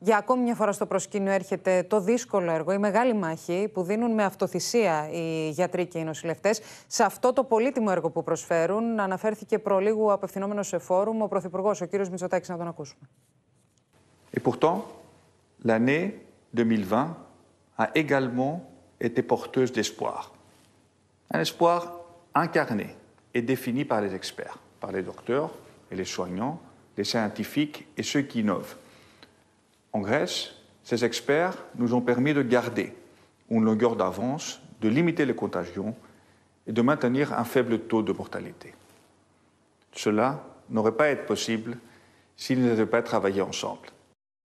Για ακόμη μια φορά στο προσκήνιο έρχεται το δύσκολο έργο, η μεγάλη μάχη που δίνουν με αυτοθυσία οι γιατροί και οι νοσηλευτές. Σε αυτό το πολύτιμο έργο που προσφέρουν, αναφέρθηκε προλίγου απευθυνόμενος σε φόρουμ ο Πρωθυπουργός, ο κ. Μητσοτάκης, να τον ακούσουμε. Και pourtant, l'année 2020 a également été porteuse d'espoir. Un espoir incarné et défini par les experts, par les docteurs et les soignants, les scientifiques et ceux qui innovent. En Grèce, ces experts nous ont permis de garder une longueur d'avance, de limiter les contagions et de maintenir un faible taux de mortalité. Cela n'aurait pas été possible s'ils n'avaient pas travaillé ensemble.